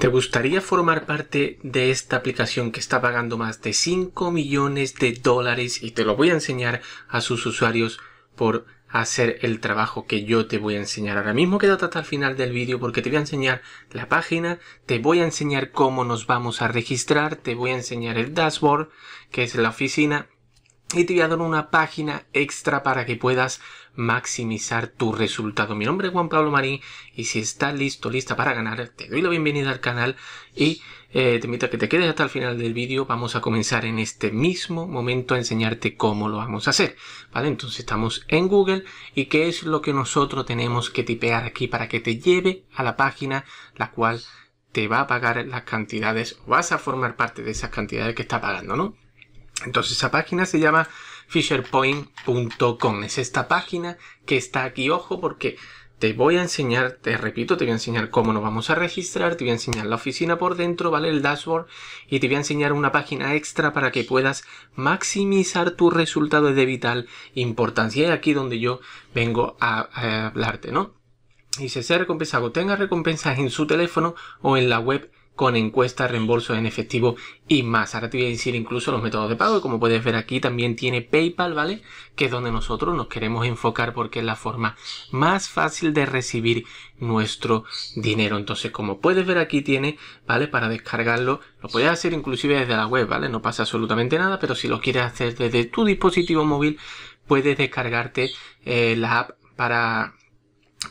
¿Te gustaría formar parte de esta aplicación que está pagando más de 5 millones de dólares y te lo voy a enseñar a sus usuarios por hacer el trabajo que yo te voy a enseñar ahora mismo quédate hasta el final del vídeo porque te voy a enseñar la página te voy a enseñar cómo nos vamos a registrar te voy a enseñar el dashboard que es la oficina y te voy a dar una página extra para que puedas maximizar tu resultado. Mi nombre es Juan Pablo Marín y si estás listo, lista para ganar, te doy la bienvenida al canal y eh, te invito a que te quedes hasta el final del vídeo. Vamos a comenzar en este mismo momento a enseñarte cómo lo vamos a hacer. ¿vale? Entonces estamos en Google y qué es lo que nosotros tenemos que tipear aquí para que te lleve a la página la cual te va a pagar las cantidades o vas a formar parte de esas cantidades que está pagando, ¿no? Entonces esa página se llama fisherpoint.com. Es esta página que está aquí, ojo, porque te voy a enseñar, te repito, te voy a enseñar cómo nos vamos a registrar, te voy a enseñar la oficina por dentro, ¿vale? El dashboard y te voy a enseñar una página extra para que puedas maximizar tu resultado de vital importancia. Y aquí donde yo vengo a, hablarte, ¿no? Y si sea recompensado, tenga recompensas en su teléfono o en la web con encuestas, reembolsos en efectivo y más. Ahora te voy a decir incluso los métodos de pago como puedes ver aquí también tiene PayPal, ¿vale? Que es donde nosotros nos queremos enfocar porque es la forma más fácil de recibir nuestro dinero. Entonces, como puedes ver aquí tiene, ¿vale? Para descargarlo, lo puedes hacer inclusive desde la web, ¿vale? No pasa absolutamente nada, pero si lo quieres hacer desde tu dispositivo móvil, puedes descargarte eh, la app para,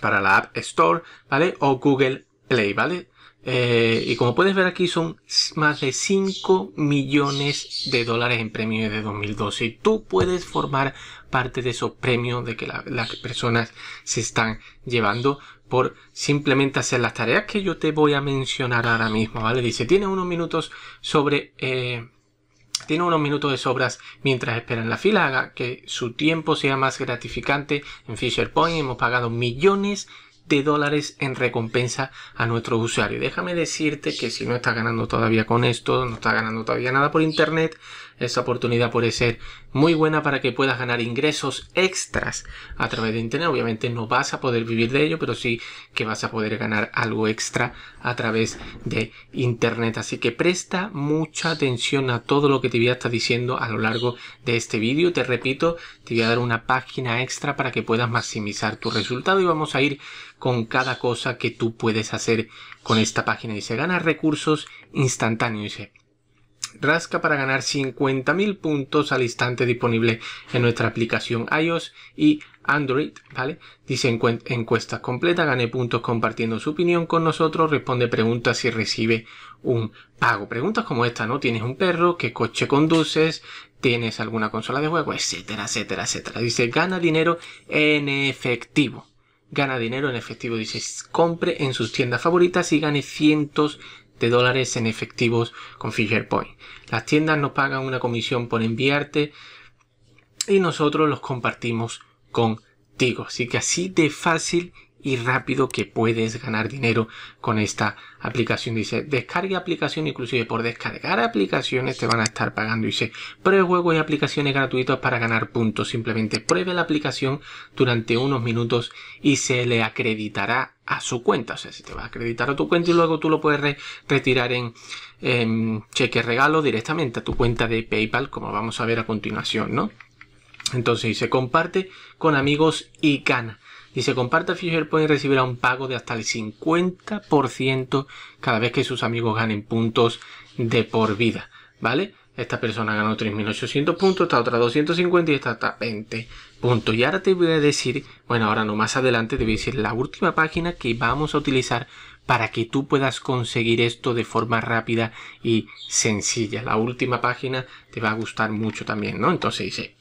para la App Store, ¿vale? O Google Play, ¿vale? Eh, y como puedes ver aquí son más de 5 millones de dólares en premios de 2012. Y tú puedes formar parte de esos premios de que las personas se están llevando por simplemente hacer las tareas que yo te voy a mencionar ahora mismo, ¿vale? Dice, tiene unos minutos sobre... Eh, tiene unos minutos de sobras mientras esperan la fila, haga que su tiempo sea más gratificante. En Fisher Point hemos pagado millones de dólares en recompensa a nuestro usuario Déjame decirte que si no estás ganando todavía con esto, no estás ganando todavía nada por internet, esa oportunidad puede ser muy buena para que puedas ganar ingresos extras a través de Internet. Obviamente no vas a poder vivir de ello, pero sí que vas a poder ganar algo extra a través de Internet. Así que presta mucha atención a todo lo que te voy a estar diciendo a lo largo de este vídeo. Te repito, te voy a dar una página extra para que puedas maximizar tu resultado y vamos a ir con cada cosa que tú puedes hacer con esta página. Dice, gana recursos instantáneos. Rasca para ganar 50.000 puntos al instante disponible en nuestra aplicación iOS y Android, ¿vale? Dice encuesta completa, gane puntos compartiendo su opinión con nosotros, responde preguntas y recibe un pago. Preguntas como esta, ¿no? ¿Tienes un perro? ¿Qué coche conduces? ¿Tienes alguna consola de juego? Etcétera, etcétera, etcétera. Dice, gana dinero en efectivo. Gana dinero en efectivo. Dice, compre en sus tiendas favoritas y gane cientos de dólares en efectivos con FisherPoint. Las tiendas nos pagan una comisión por enviarte y nosotros los compartimos contigo. Así que así de fácil y rápido que puedes ganar dinero con esta aplicación. Dice, descargue aplicación, inclusive por descargar aplicaciones te van a estar pagando. Dice, pruebe juegos y aplicaciones gratuitas para ganar puntos. Simplemente pruebe la aplicación durante unos minutos y se le acreditará a su cuenta. O sea, se te va a acreditar a tu cuenta y luego tú lo puedes retirar en, en cheque regalo directamente a tu cuenta de PayPal, como vamos a ver a continuación, ¿no? Entonces dice, comparte con amigos y gana. Y se comparte Fisher, pueden recibir un pago de hasta el 50% cada vez que sus amigos ganen puntos de por vida, ¿vale? Esta persona ganó 3.800 puntos, esta otra 250 y esta otra 20 puntos. Y ahora te voy a decir, bueno, ahora no, más adelante te voy a decir la última página que vamos a utilizar para que tú puedas conseguir esto de forma rápida y sencilla. La última página te va a gustar mucho también, ¿no? Entonces dice,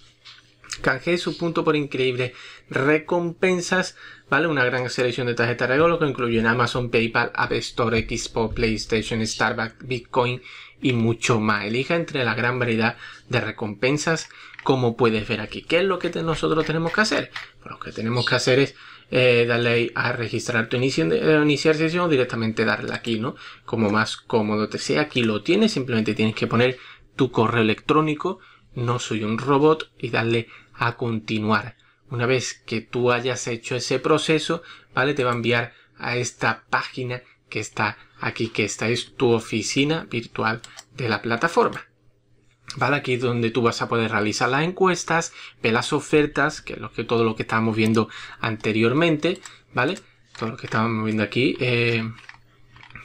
canje su punto por increíble recompensas, ¿vale? Una gran selección de tarjetas de regalo que incluyen Amazon, PayPal, App Store, Xbox, PlayStation, Starbucks, Bitcoin y mucho más. Elija entre la gran variedad de recompensas como puedes ver aquí. ¿Qué es lo que nosotros tenemos que hacer? lo que tenemos que hacer es eh, darle a registrar tu inicio, eh, iniciar sesión o directamente darle aquí, ¿no? Como más cómodo te sea. Aquí lo tienes, simplemente tienes que poner tu correo electrónico no soy un robot y darle a continuar. Una vez que tú hayas hecho ese proceso, ¿vale? Te va a enviar a esta página que está aquí, que esta es tu oficina virtual de la plataforma. ¿Vale? Aquí es donde tú vas a poder realizar las encuestas, ver las ofertas, que es lo que, todo lo que estábamos viendo anteriormente, ¿vale? Todo lo que estábamos viendo aquí, eh,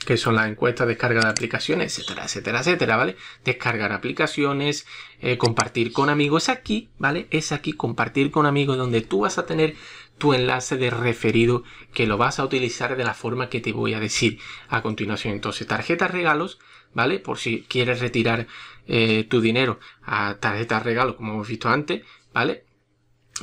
que son las encuestas, descarga de aplicaciones, etcétera, etcétera, etcétera, ¿vale? Descargar aplicaciones, eh, compartir con amigos, es aquí, ¿vale? Es aquí compartir con amigos donde tú vas a tener tu enlace de referido que lo vas a utilizar de la forma que te voy a decir a continuación. Entonces, tarjetas regalos, ¿vale? Por si quieres retirar eh, tu dinero a tarjetas regalos, como hemos visto antes, ¿vale?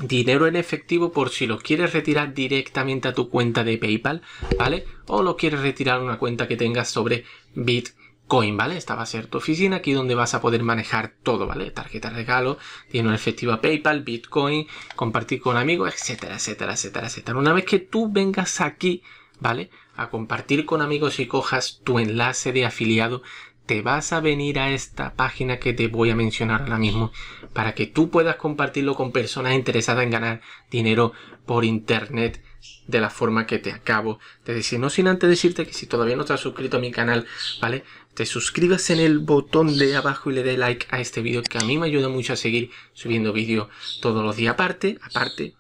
dinero en efectivo por si lo quieres retirar directamente a tu cuenta de PayPal, ¿vale? O lo quieres retirar a una cuenta que tengas sobre Bitcoin, ¿vale? Esta va a ser tu oficina, aquí donde vas a poder manejar todo, ¿vale? Tarjeta regalo, dinero en efectivo a PayPal, Bitcoin, compartir con amigos, etcétera, etcétera, etcétera, etcétera. Una vez que tú vengas aquí, ¿vale? A compartir con amigos y cojas tu enlace de afiliado te vas a venir a esta página que te voy a mencionar ahora mismo para que tú puedas compartirlo con personas interesadas en ganar dinero por internet de la forma que te acabo de decir. No sin antes decirte que si todavía no te has suscrito a mi canal, ¿vale? Te suscribas en el botón de abajo y le dé like a este vídeo que a mí me ayuda mucho a seguir subiendo vídeos todos los días. Aparte, aparte,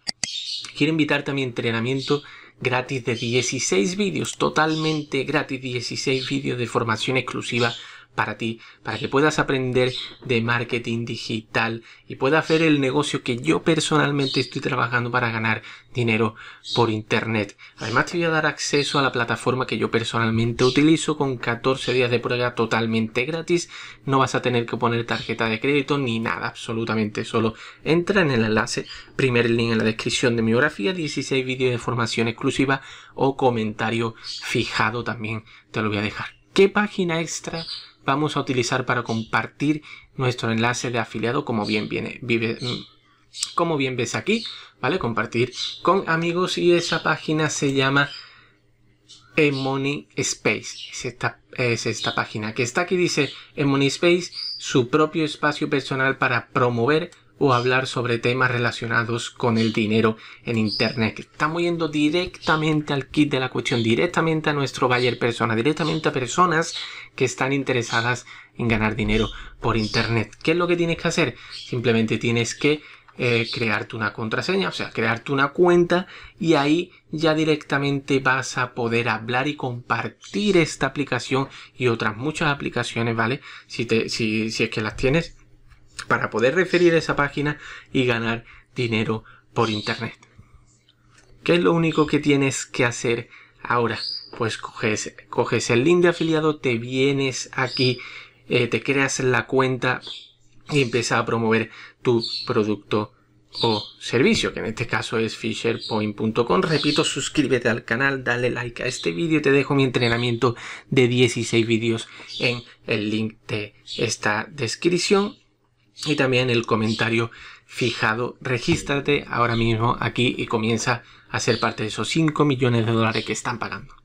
quiero invitarte a mi entrenamiento gratis de 16 vídeos, totalmente gratis, 16 vídeos de formación exclusiva para ti, para que puedas aprender de marketing digital y pueda hacer el negocio que yo personalmente estoy trabajando para ganar dinero por internet. Además te voy a dar acceso a la plataforma que yo personalmente utilizo con 14 días de prueba totalmente gratis. No vas a tener que poner tarjeta de crédito ni nada, absolutamente solo entra en el enlace, primer link en la descripción de miografía biografía, 16 vídeos de formación exclusiva o comentario fijado también te lo voy a dejar. ¿Qué página extra vamos a utilizar para compartir nuestro enlace de afiliado como bien viene, mm, como bien ves aquí, ¿vale? Compartir con amigos y esa página se llama Money Space. Es esta, es esta página que está aquí, dice Money Space, su propio espacio personal para promover o hablar sobre temas relacionados con el dinero en Internet. Estamos yendo directamente al kit de la cuestión, directamente a nuestro buyer persona, directamente a personas que están interesadas en ganar dinero por Internet. ¿Qué es lo que tienes que hacer? Simplemente tienes que eh, crearte una contraseña, o sea, crearte una cuenta y ahí ya directamente vas a poder hablar y compartir esta aplicación y otras muchas aplicaciones, ¿vale? Si, si es que las tienes para poder referir esa página y ganar dinero por internet. ¿Qué es lo único que tienes que hacer ahora? Pues coges, el link de afiliado, te vienes aquí, eh, te creas la cuenta y empieza a promover tu producto o servicio, que en este caso es fisherpoint.com. Repito, suscríbete al canal, dale like a este vídeo te dejo mi entrenamiento de 16 vídeos en el link de esta descripción y también el comentario fijado. Regístrate ahora mismo aquí y comienza a ser parte de esos 5 millones de dólares que están pagando.